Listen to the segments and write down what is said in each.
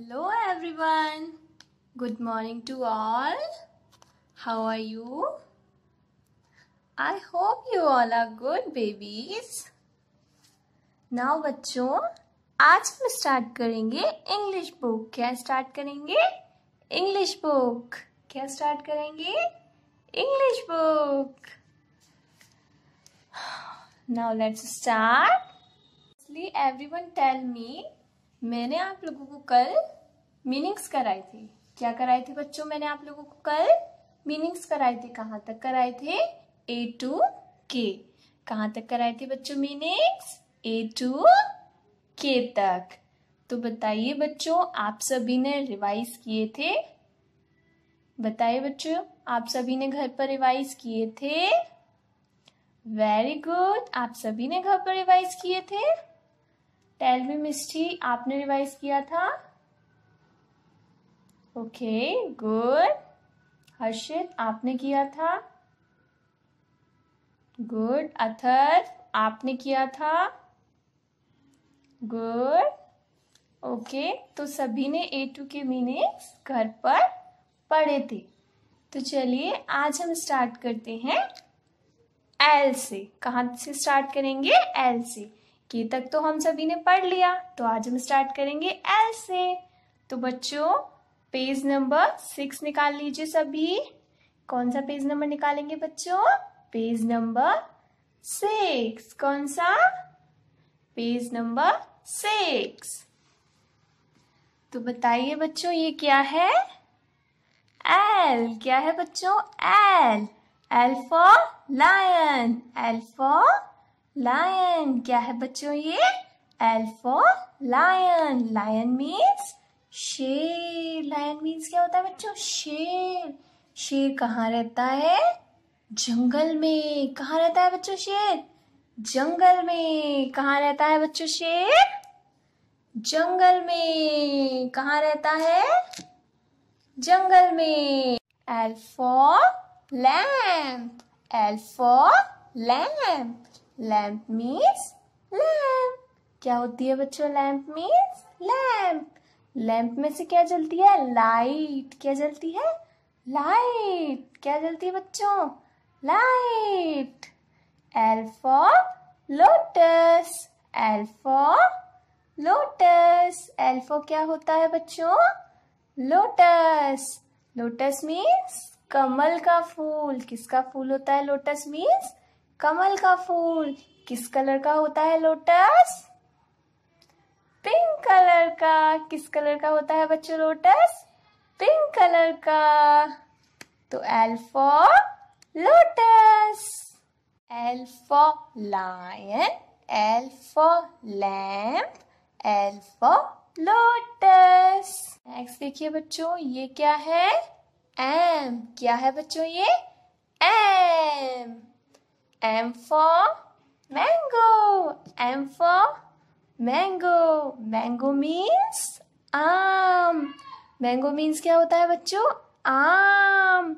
Hello everyone. Good morning to all. How are you? I hope you all are good babies. Now बच्चों आज हम start करेंगे English book क्या start करेंगे English book क्या start करेंगे English book Now let's start. Everyone tell me मैंने आप लोगों को कल मीनिंग्स कराई थी क्या कराई थी बच्चों मैंने आप लोगों को कल मीनिंग्स कराए थे कहाँ तक कराए थे ए टू के कहाँ तक कराए थे बच्चों मीनिंग्स ए टू के तक तो बताइए बच्चों आप सभी ने रिवाइज किए थे बताइए बच्चों आप सभी ने घर पर रिवाइज किए थे वेरी गुड आप सभी ने घर पर रिवाइज किए थे टेल मी मिस्टी आपने रिवाइज किया था ओके गुड हर्षित आपने किया था गुड अथर आपने किया था गुड ओके okay, तो सभी ने ए टू के मीनिंग्स घर पर पढ़े थे तो चलिए आज हम स्टार्ट करते हैं एल से कहाँ से स्टार्ट करेंगे एल से के तक तो हम सभी ने पढ़ लिया तो आज हम स्टार्ट करेंगे एल से तो बच्चों पेज नंबर सिक्स निकाल लीजिए सभी कौन सा पेज नंबर निकालेंगे बच्चों पेज नंबर सिक्स कौन सा पेज नंबर सिक्स तो बताइए बच्चों ये क्या है एल क्या है बच्चों L L for lion L for lion क्या है बच्चों ये L for lion lion means शेर लायन मीन्स क्या होता है बच्चों शेर शेर कहाँ रहता है जंगल में कहाँ रहता है बच्चों शेर जंगल में कहाँ रहता है बच्चों शेर जंगल में कहाँ रहता है जंगल में L for lamp L for lamp lamp means lamp क्या होती है बच्चों लैम्प मीन्स लैम्प लैम्प में से क्या जलती है लाइट क्या जलती है लाइट क्या जलती है बच्चों light L for lotus L for lotus L for क्या होता है बच्चों लोटस लोटस मीन्स कमल का फूल किसका फूल होता है लोटस मीन्स कमल का फूल किस कलर का होता है लोटस पिंक कलर का किस कलर का होता है बच्चों लोटस पिंक कलर का तो L for lotus L for lion L for lamp L for lotus next देखिए बच्चों ये क्या है एम क्या है बच्चों ये M M for mango. M for mango. Mango means आम मैंगो मीन्स क्या होता है बच्चों आम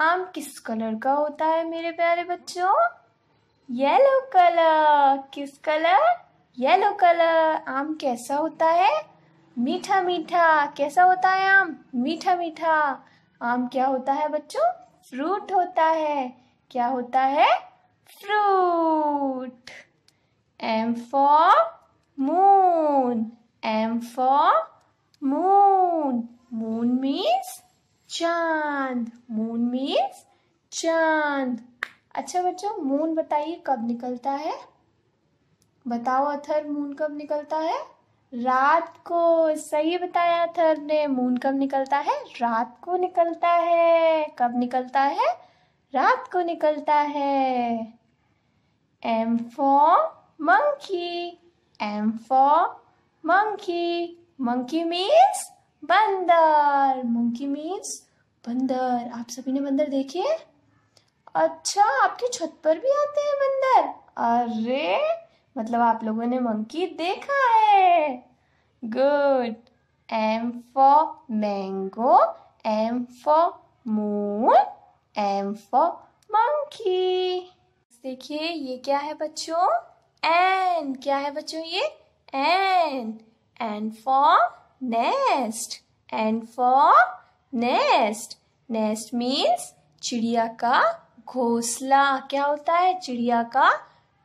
आम किस कलर का होता है मेरे प्यारे बच्चों येलो कलर किस कलर येलो कलर आम कैसा होता है मीठा मीठा कैसा होता है आम मीठा मीठा आम क्या होता है बच्चों फ्रूट होता है क्या होता है fruit. M for moon. M for moon. Moon means चांद. मून मीन्स चांद. अच्छा बच्चों मून बताइए कब निकलता है बताओ अथर मून कब निकलता है रात को सही बताया अथर ने मून कब निकलता है रात को निकलता है कब निकलता है रात को निकलता है M for monkey M for monkey monkey means बंदर मंकी मीन्स बंदर आप सभी ने बंदर देखे अच्छा आपकी छत पर भी आते हैं बंदर अरे मतलब आप लोगों ने मंकी देखा है good M for mango M for moon M for monkey देखिए ये क्या है बच्चों एन क्या है बच्चों ये N N for nest N for nest nest means चिड़िया का घोंसला क्या होता है चिड़िया का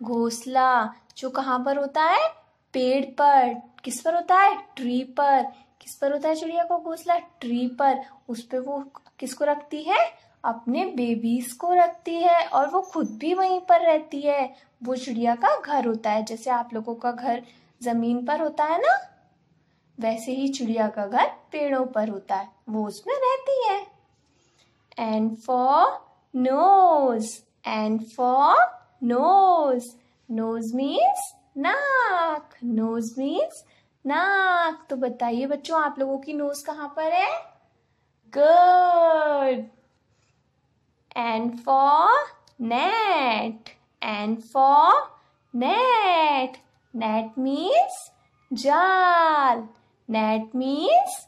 घोंसला जो कहाँ पर होता है पेड़ पर किस पर होता है ट्री पर किस पर होता है चिड़िया का घोंसला ट्री पर उस पर वो किसको रखती है अपने बेबीज को रखती है और वो खुद भी वहीं पर रहती है वो चिड़िया का घर होता है जैसे आप लोगों का घर जमीन पर होता है ना वैसे ही चिड़िया का घर पेड़ों पर होता है वो उसमें रहती है N for nose N for nose nose means नाक नोज मीन्स नाक तो बताइए बच्चों आप लोगों की नोज कहाँ पर है good and for net and for net net means jal net means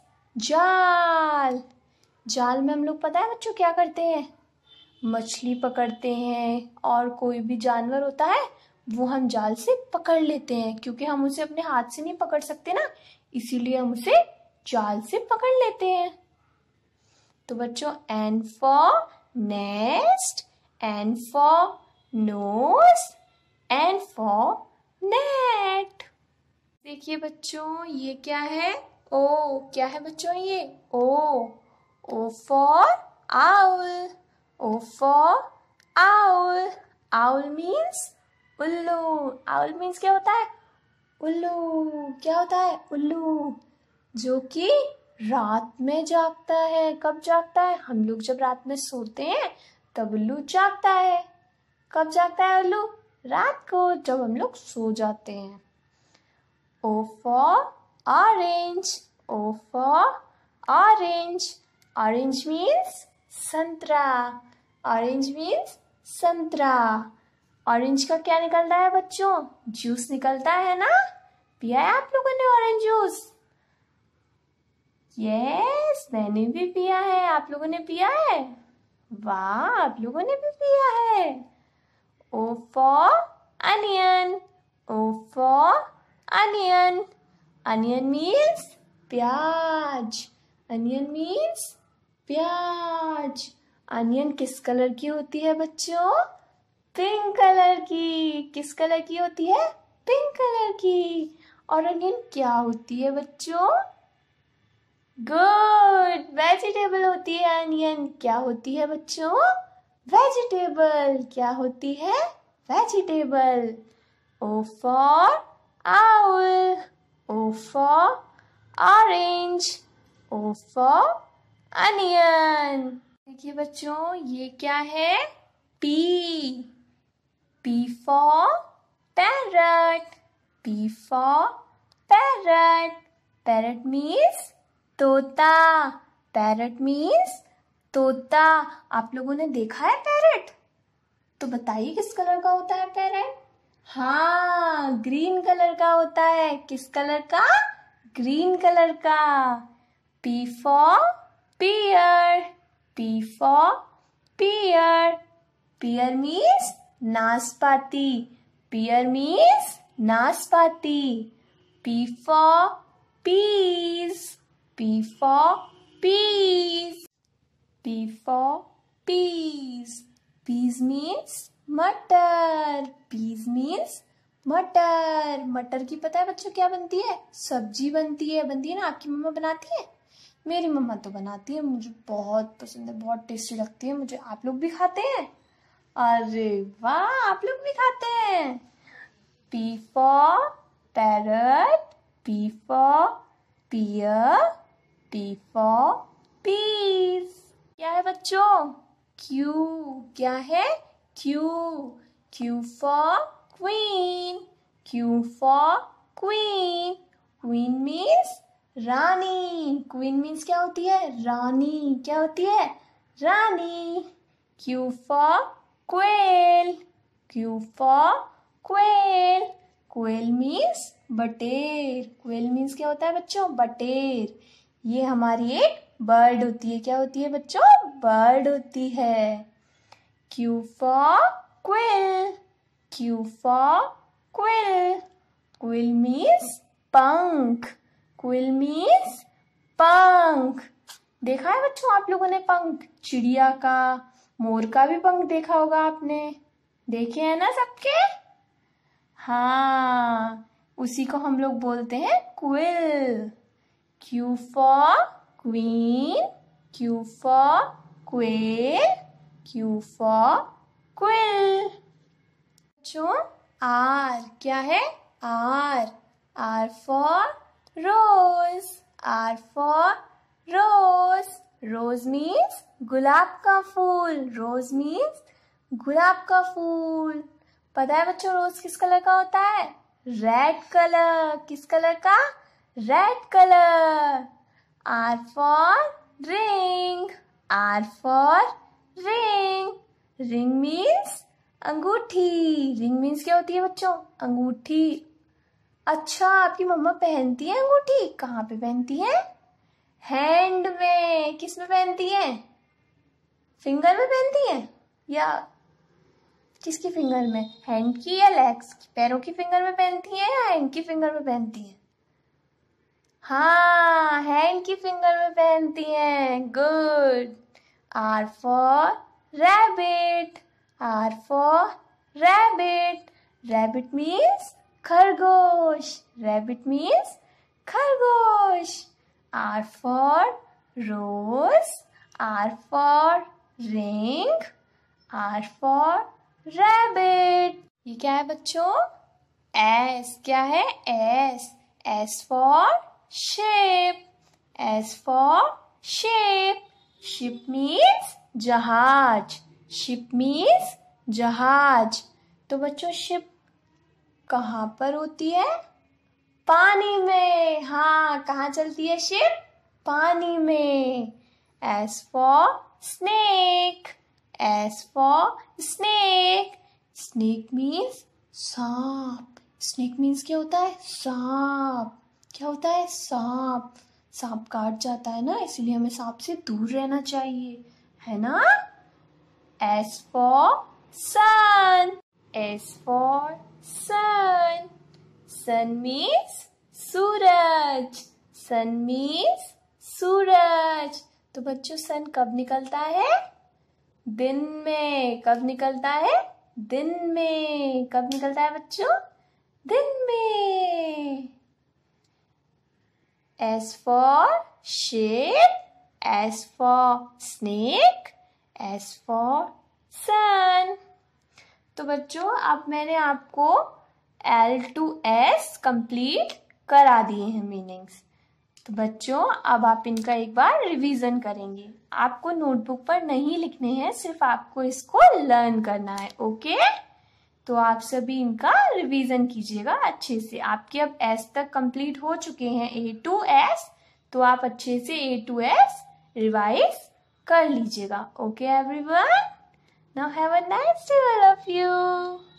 jal जाल में हम लोग पता है बच्चों क्या करते हैं मछली पकड़ते हैं और कोई भी जानवर होता है वो हम जाल से पकड़ लेते हैं क्योंकि हम उसे अपने हाथ से नहीं पकड़ सकते ना इसीलिए हम उसे जाल से पकड़ लेते हैं तो बच्चों N for nest and for nose and for net देखिए बच्चों ये क्या है ओ क्या है बच्चों ये O O for owl O for owl owl means उल्लू आउल मीन्स क्या होता है उल्लू क्या होता है उल्लू जो कि रात में जागता है कब जागता है हम लोग जब रात में सोते हैं तब उल्लू जागता है कब जागता है उल्लू रात को जब हम लोग सो जाते हैं O for orange O for orange orange means संतरा ऑरेंज मीन्स संतरा ऑरेंज का क्या निकलता है बच्चों जूस निकलता है ना पिया है आप लोगों ने ऑरेंज जूस यस मैंने भी पिया है आप लोगों ने पिया है वाह आप लोगों ने भी पिया है O for onion O for onion onion means प्याज अनियन मीन्स प्याज अनियन किस कलर की होती है बच्चों पिंक कलर की किस कलर की होती है पिंक कलर की और अनियन क्या होती है बच्चों गुड वेजिटेबल होती है अनियन क्या होती है बच्चों वेजिटेबल क्या होती है vegetable O for owl O for orange O for onion देखिए बच्चों ये क्या है P P for parrot P for parrot parrot means तोता पैरट मीन्स तोता आप लोगों ने देखा है पैरट तो बताइए किस कलर का होता है पैरट हाँ ग्रीन कलर का होता है किस कलर का ग्रीन कलर का P for pear P for pear pear means नाशपाती पियर मीन्स नाशपाती P for peas for peas. P for peas. Peas means मटर पीज मीन्स मटर मटर की पता है बच्चों क्या बनती है सब्जी बनती है बनती है ना आपकी मम्मा बनाती है मेरी मम्मा तो बनाती है मुझे बहुत पसंद है बहुत टेस्टी लगती है मुझे आप लोग भी खाते हैं अरे वाह आप लोग भी खाते हैं पी फॉ पैरट पी फॉ पियर पी फॉर पीस क्या है बच्चों क्यू क्या है Q Q for queen Q for queen queen means रानी क्वीन मीन्स क्या होती है रानी क्या होती है रानी Q for quail Q for quail quail means बटेर क्वेल मीन्स क्या होता है बच्चों बटेर ये हमारी एक बर्ड होती है क्या होती है बच्चों बर्ड होती है Q for quill Q for quill quill means पंख क्विल मीन्स पंख देखा है बच्चों आप लोगों ने पंख चिड़िया का मोर का भी पंख देखा होगा आपने देखे है ना सबके हाँ उसी को हम लोग बोलते हैं quill Q for queen, Q for quail, Q for quill. बच्चों R क्या है R R for rose, R for rose. Rose means गुलाब का फूल Rose means गुलाब का फूल पता है बच्चों रोज किस कलर का होता है रेड कलर किस कलर का red color. R for ring. R for ring. Ring means अंगूठी रिंग मीन्स क्या होती है बच्चों अंगूठी अच्छा आपकी मम्मा पहनती है अंगूठी कहाँ पे पहनती है हैंड में किस में पहनती है फिंगर में पहनती है या किसकी फिंगर में हैंड की या लेग्स की पैरों की फिंगर में पहनती है या हैंड की फिंगर में पहनती है हाँ हैंड की फिंगर में पहनती हैं good R for rabbit R for rabbit rabbit means खरगोश रैबिट मीन्स खरगोश R for rose R for ring R for rabbit ये क्या है बच्चों एस क्या है S S for shape. S for shape. Ship means जहाज शिप मीन्स जहाज तो बच्चों शिप कहाँ पर होती है पानी में हाँ कहाँ चलती है शिप पानी में S for snake S for snake snake means सांप स्नेक मीन्स क्या होता है सांप क्या होता है सांप सांप काट जाता है ना इसलिए हमें सांप से दूर रहना चाहिए है ना S for sun S for sun sun means सूरज सन मीन्स सूरज तो बच्चों सन कब निकलता है दिन में कब निकलता है दिन में कब निकलता है बच्चों दिन में S for sheep, S for snake, S for sun. तो बच्चों अब मैंने आपको L टू S कंप्लीट करा दिए हैं मीनिंग्स तो बच्चों अब आप इनका एक बार रिवीजन करेंगे आपको नोटबुक पर नहीं लिखने हैं सिर्फ आपको इसको लर्न करना है ओके okay? तो आप सभी इनका रिवीजन कीजिएगा अच्छे से आपके अब एस तक कंप्लीट हो चुके हैं ए टू एस तो आप अच्छे से ए टू एस रिवाइज कर लीजिएगा okay everyone now have a nice day all of you